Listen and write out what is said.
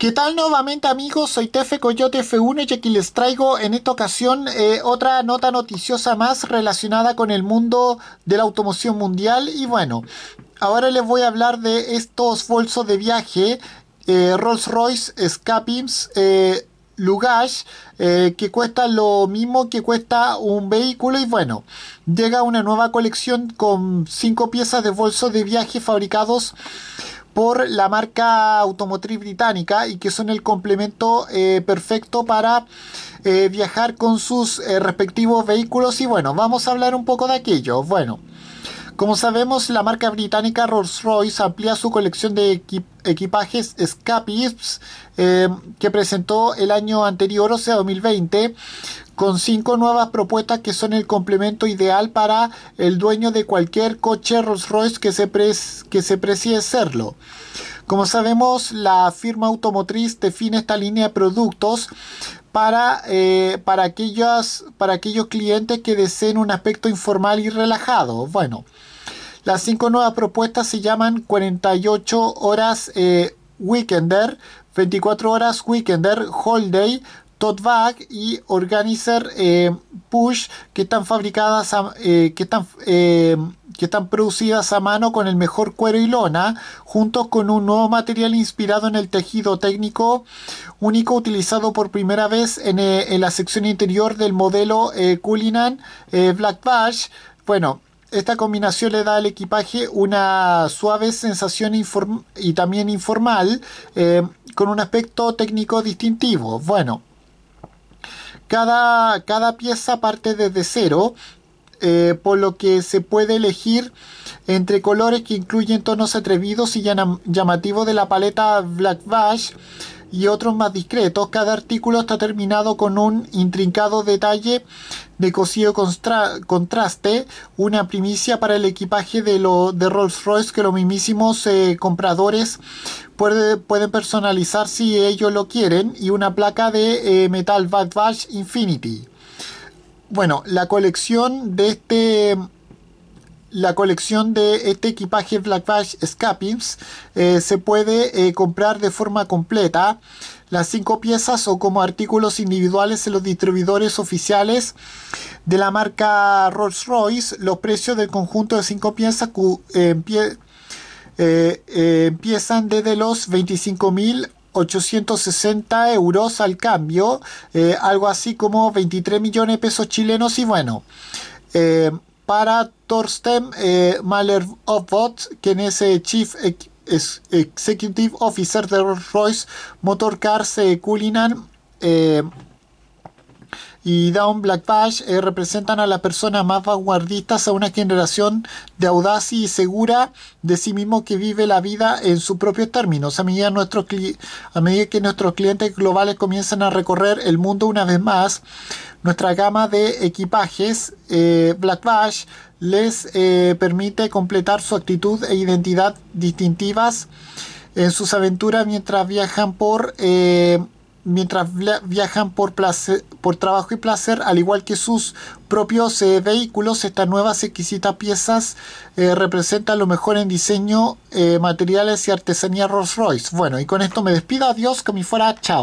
¿Qué tal nuevamente amigos? Soy Tefe Coyote F1 y aquí les traigo en esta ocasión eh, otra nota noticiosa más relacionada con el mundo de la automoción mundial y bueno, ahora les voy a hablar de estos bolsos de viaje eh, Rolls Royce Scapims eh, Lugash eh, que cuesta lo mismo que cuesta un vehículo y bueno, llega una nueva colección con cinco piezas de bolsos de viaje fabricados por la marca automotriz británica y que son el complemento eh, perfecto para eh, viajar con sus eh, respectivos vehículos y bueno, vamos a hablar un poco de aquello. Bueno. Como sabemos, la marca británica Rolls-Royce amplía su colección de equipajes Scapips eh, que presentó el año anterior, o sea 2020, con cinco nuevas propuestas que son el complemento ideal para el dueño de cualquier coche Rolls-Royce que se, que se precie serlo. Como sabemos, la firma automotriz define esta línea de productos para, eh, para, aquellos, para aquellos clientes que deseen un aspecto informal y relajado. Bueno, las cinco nuevas propuestas se llaman 48 horas eh, Weekender, 24 horas Weekender, Holiday, Totbag y Organizer eh, Push que están fabricadas, eh, que, están, que están producidas a mano con el mejor cuero y lona, junto con un nuevo material inspirado en el tejido técnico único utilizado por primera vez en, la sección interior del modelo Cullinan Black Bash. Bueno, esta combinación le da al equipaje una suave sensación y también informal, eh, con un aspecto técnico distintivo. Bueno, cada, cada pieza parte desde cero, eh, por lo que se puede elegir entre colores que incluyen tonos atrevidos y llamativos de la paleta Black Bash y otros más discretos. Cada artículo está terminado con un intrincado detalle de cosido contraste, una primicia para el equipaje de, lo, de Rolls Royce que los mismísimos eh, compradores pueden personalizar si ellos lo quieren, y una placa de eh, metal Bad Batch Infinity. Bueno, la colección de este la colección de este equipaje Black Bash Scappings... Eh, se puede eh, comprar de forma completa, las cinco piezas o como artículos individuales en los distribuidores oficiales de la marca Rolls Royce. Los precios del conjunto de cinco piezas eh, empiezan desde los ...25.860 euros al cambio, algo así como 23 millones de pesos chilenos y bueno, para Thorsten eh, Mahler Bot, quien es el eh, Chief Executive Officer de Rolls-Royce Motor Cars eh, Cullinan y Down Black eh, representan a las personas más vanguardistas, a una generación de audacia y segura de sí mismo que vive la vida en sus propios términos. A medida, a medida que nuestros clientes globales comienzan a recorrer el mundo una vez más, nuestra gama de equipajes eh, Black Bash les eh, permite completar su actitud e identidad distintivas en sus aventuras mientras viajan por eh, mientras viajan por, placer, por trabajo y placer, al igual que sus propios vehículos, estas nuevas exquisitas piezas representan lo mejor en diseño, materiales y artesanía Rolls Royce. Bueno, y con esto me despido, adiós, que me fuera, chao.